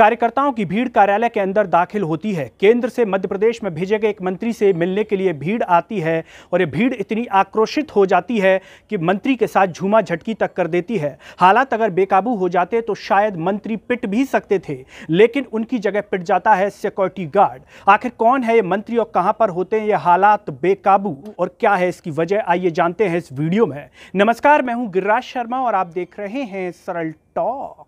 कार्यकर्ताओं की भीड़ कार्यालय के अंदर दाखिल होती है केंद्र से मध्य प्रदेश में भेजे गए एक मंत्री से मिलने के लिए भीड़ आती है और ये भीड़ इतनी आक्रोशित हो जाती है कि मंत्री के साथ झूमा झटकी तक कर देती है हालात अगर बेकाबू हो जाते तो शायद मंत्री पिट भी सकते थे लेकिन उनकी जगह पिट जाता है सिक्योरिटी गार्ड आखिर कौन है ये मंत्री और कहाँ पर होते हैं ये हालात बेकाबू और क्या है इसकी वजह आइए जानते हैं इस वीडियो में नमस्कार मैं हूँ गिरिराज शर्मा और आप देख रहे हैं सरल टॉक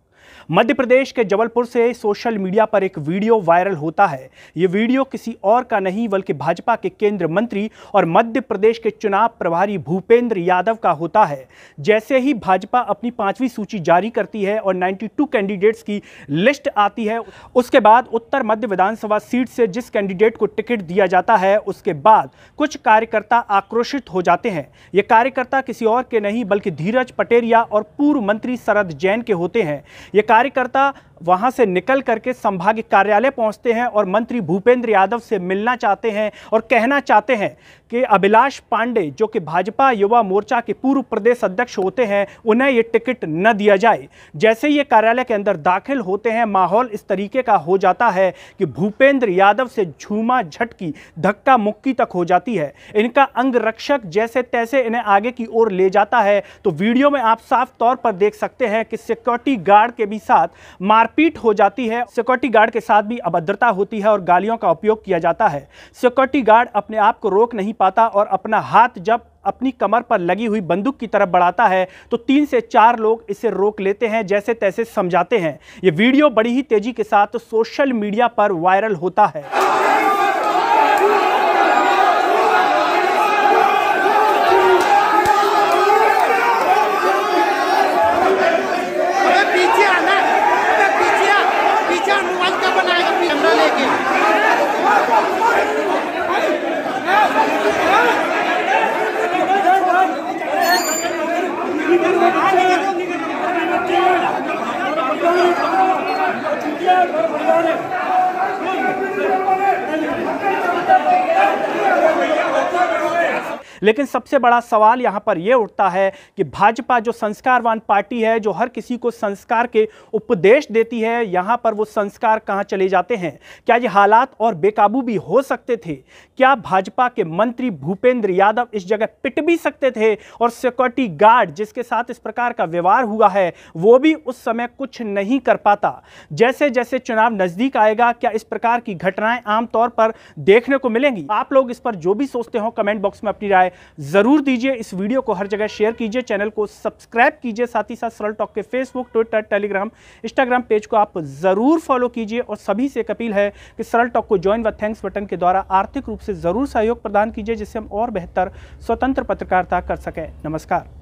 मध्य प्रदेश के जबलपुर से सोशल मीडिया पर एक वीडियो वायरल होता है ये वीडियो किसी और का नहीं बल्कि भाजपा के केंद्र मंत्री और मध्य प्रदेश के चुनाव प्रभारी भूपेंद्र यादव का होता है जैसे ही भाजपा अपनी पांचवी सूची जारी करती है और 92 कैंडिडेट्स की लिस्ट आती है उसके बाद उत्तर मध्य विधानसभा सीट से जिस कैंडिडेट को टिकट दिया जाता है उसके बाद कुछ कार्यकर्ता आक्रोशित हो जाते हैं ये कार्यकर्ता किसी और के नहीं बल्कि धीरज पटेरिया और पूर्व मंत्री शरद जैन के होते हैं ये कार्यकर्ता वहाँ से निकल करके संभागीय कार्यालय पहुँचते हैं और मंत्री भूपेंद्र यादव से मिलना चाहते हैं और कहना चाहते हैं कि अभिलाष पांडे जो कि भाजपा युवा मोर्चा के पूर्व प्रदेश अध्यक्ष होते हैं उन्हें ये टिकट न दिया जाए जैसे ये कार्यालय के अंदर दाखिल होते हैं माहौल इस तरीके का हो जाता है कि भूपेंद्र यादव से झूमा झटकी धक्का मुक्की तक हो जाती है इनका अंग रक्षक जैसे तैसे इन्हें आगे की ओर ले जाता है तो वीडियो में आप साफ तौर पर देख सकते हैं कि सिक्योरिटी गार्ड के भी साथ मारपीट हो जाती है सिक्योरिटी गार्ड के साथ भी अभद्रता होती है और गालियों का उपयोग किया जाता है सिक्योरिटी गार्ड अपने आप को रोक नहीं पाता और अपना हाथ जब अपनी कमर पर लगी हुई बंदूक की तरफ बढ़ाता है तो तीन से चार लोग इसे रोक लेते हैं जैसे तैसे समझाते हैं ये वीडियो बड़ी ही तेज़ी के साथ सोशल मीडिया पर वायरल होता है Thank लेकिन सबसे बड़ा सवाल यहाँ पर यह उठता है कि भाजपा जो संस्कारवान पार्टी है जो हर किसी को संस्कार के उपदेश देती है यहाँ पर वो संस्कार कहाँ चले जाते हैं क्या ये हालात और बेकाबू भी हो सकते थे क्या भाजपा के मंत्री भूपेंद्र यादव इस जगह पिट भी सकते थे और सिक्योरिटी गार्ड जिसके साथ इस प्रकार का व्यवहार हुआ है वो भी उस समय कुछ नहीं कर पाता जैसे जैसे चुनाव नज़दीक आएगा क्या इस प्रकार की घटनाएं आमतौर पर देखने को मिलेंगी आप लोग इस पर जो भी सोचते हो कमेंट बॉक्स में अपनी राय ज़रूर दीजिए इस वीडियो को हर जगह शेयर कीजिए चैनल को सब्सक्राइब कीजिए साथ ही साथ सरल टॉक के Facebook Twitter Telegram Instagram page को आप ज़रूर फॉलो कीजिए और सभी से एक अपील है कि सरल टॉक को ज्वाइन व थैंक्स बटन के द्वारा आर्थिक रूप से ज़रूर सहयोग प्रदान कीजिए जिससे हम और बेहतर स्वतंत्र पत्रकारिता कर सकें नमस्कार